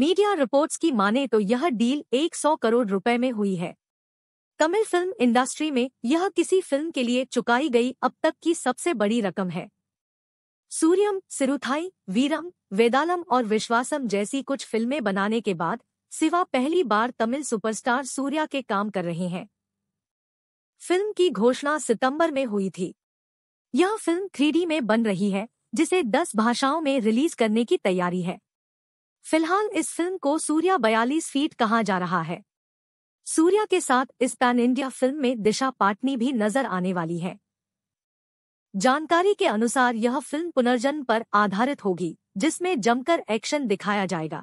media reports की माने तो यह डील 100 करोड़ रुपए में हुई है तमिल फिल्म इंडस्ट्री में यह किसी फिल्म के लिए चुकाई गई अब तक की सबसे बड़ी रकम है सूर्यम सिरुथाई वीरम वेदालम और विश्वासम जैसी कुछ फिल्में बनाने के बाद सिवा पहली बार तमिल सुपरस्टार सूर्या के काम कर रहे हैं फिल्म की घोषणा सितंबर में हुई थी यह फिल्म थ्री में बन रही है जिसे 10 भाषाओं में रिलीज करने की तैयारी है फिलहाल इस फिल्म को सूर्या बयालीस फीट कहा जा रहा है सूर्या के साथ इस पैन इंडिया फिल्म में दिशा पाटनी भी नजर आने वाली है जानकारी के अनुसार यह फिल्म पुनर्जन्म पर आधारित होगी जिसमें जमकर एक्शन दिखाया जाएगा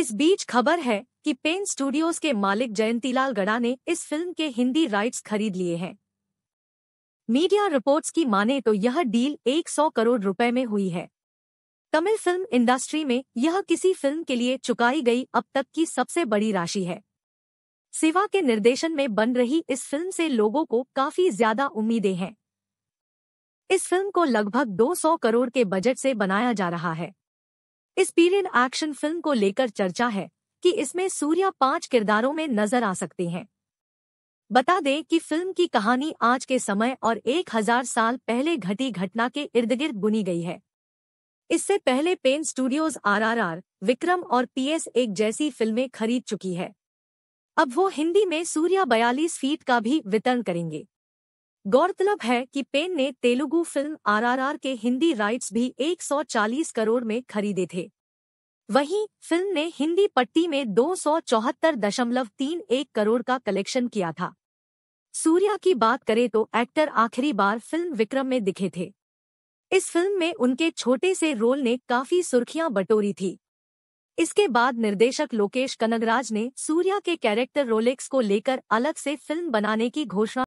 इस बीच खबर है कि पेन स्टूडियोज के मालिक जयंतीलाल गड़ा ने इस फिल्म के हिंदी राइट्स खरीद लिए हैं मीडिया रिपोर्ट्स की माने तो यह डील 100 करोड़ रुपए में हुई है तमिल फिल्म इंडस्ट्री में यह किसी फिल्म के लिए चुकाई गई अब तक की सबसे बड़ी राशि है सिवा के निर्देशन में बन रही इस फिल्म से लोगों को काफी ज्यादा उम्मीदें हैं इस फिल्म को लगभग 200 करोड़ के बजट से बनाया जा रहा है इस पीरियड एक्शन फिल्म को लेकर चर्चा है कि इसमें सूर्या पांच किरदारों में नजर आ सकते हैं बता दें कि फिल्म की कहानी आज के समय और 1000 साल पहले घटी घटना के इर्द गिर्द बुनी गई है इससे पहले पेन स्टूडियोज आरआरआर, विक्रम और पीएस एक जैसी फिल्में खरीद चुकी है अब वो हिंदी में सूर्या बयालीस फीट का भी वितरण करेंगे गौरतलब है कि पेन ने तेलुगु फिल्म आरआरआर के हिंदी राइट्स भी 140 करोड़ में खरीदे थे वहीं फिल्म ने हिंदी पट्टी में दो करोड़ का कलेक्शन किया था सूर्या की बात करें तो एक्टर आखिरी बार फिल्म विक्रम में दिखे थे इस फिल्म में उनके छोटे से रोल ने काफी सुर्खियां बटोरी थी इसके बाद निर्देशक लोकेश कनगराज ने सूर्या के कैरेक्टर रोलेक्स को लेकर अलग से फिल्म बनाने की घोषणा